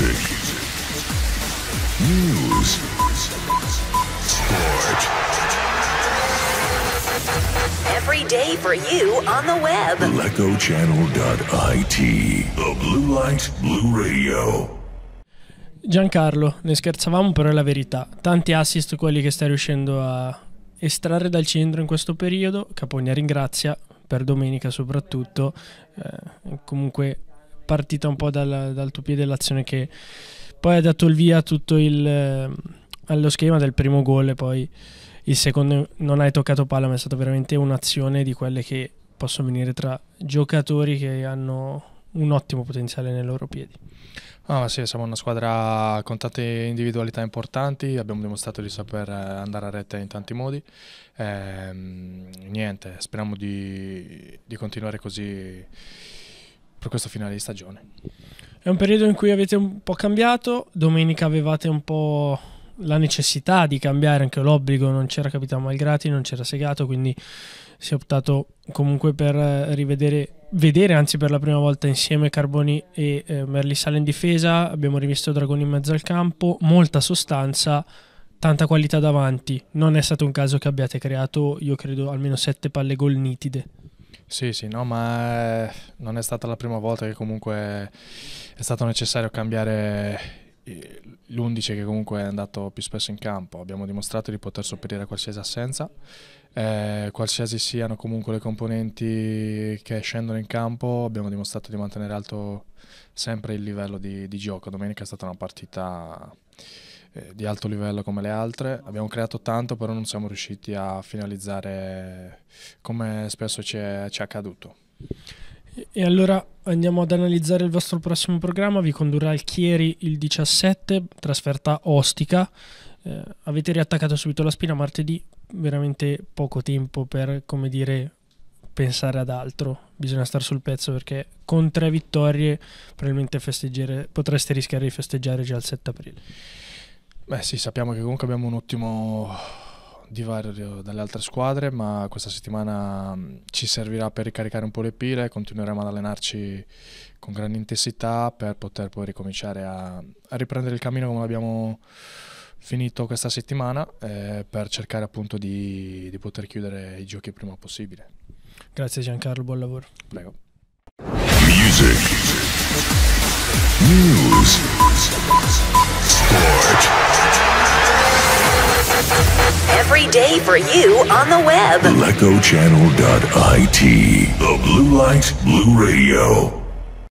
music, news, sport. Every day for you on the web. LecoChannel.it. The Blue Light, Blue Radio. Giancarlo, ne scherzavamo, però è la verità. Tanti assist quelli che stai riuscendo a estrarre dal cilindro in questo periodo. Capogna ringrazia per domenica soprattutto. Eh, comunque partita un po' dal, dal tuo piede l'azione che poi ha dato il via a tutto il, eh, allo schema del primo gol e poi il secondo non hai toccato palla ma è stata veramente un'azione di quelle che possono venire tra giocatori che hanno un ottimo potenziale nei loro piedi. Ah, sì, siamo una squadra con tante individualità importanti, abbiamo dimostrato di saper eh, andare a rete in tanti modi. Ehm, niente, speriamo di, di continuare così per questo finale di stagione. È un periodo in cui avete un po' cambiato, domenica avevate un po' la necessità di cambiare, anche l'obbligo, non c'era Capitano Malgrati, non c'era Segato, quindi si è optato comunque per eh, rivedere, vedere anzi per la prima volta insieme Carboni e eh, Merli Sale in difesa, abbiamo rivisto Dragoni in mezzo al campo, molta sostanza, tanta qualità davanti, non è stato un caso che abbiate creato, io credo, almeno sette palle gol nitide. Sì, sì, no, ma eh, non è stata la prima volta che comunque è stato necessario cambiare eh, l'11 che comunque è andato più spesso in campo. Abbiamo dimostrato di poter sopperire a qualsiasi assenza, eh, qualsiasi siano comunque le componenti che scendono in campo, abbiamo dimostrato di mantenere alto sempre il livello di, di gioco. Domenica è stata una partita eh, di alto livello come le altre. Abbiamo creato tanto, però non siamo riusciti a finalizzare come spesso ci è, ci è accaduto. E allora andiamo ad analizzare il vostro prossimo programma. Vi condurrà il Chieri il 17, trasferta ostica. Eh, avete riattaccato subito la spina martedì, veramente poco tempo per, come dire, pensare ad altro. Bisogna stare sul pezzo perché con tre vittorie probabilmente potreste rischiare di festeggiare già il 7 aprile. Beh sì, sappiamo che comunque abbiamo un ottimo divario dalle altre squadre, ma questa settimana mm, ci servirà per ricaricare un po' le pile, continueremo ad allenarci con grande intensità per poter poi ricominciare a, a riprendere il cammino come abbiamo finito questa settimana eh, per cercare appunto di, di poter chiudere i giochi il prima possibile. Grazie Giancarlo, buon lavoro. Prego. Music. News. every day for you on the web. LecoChannel.it. The blue light, blue radio.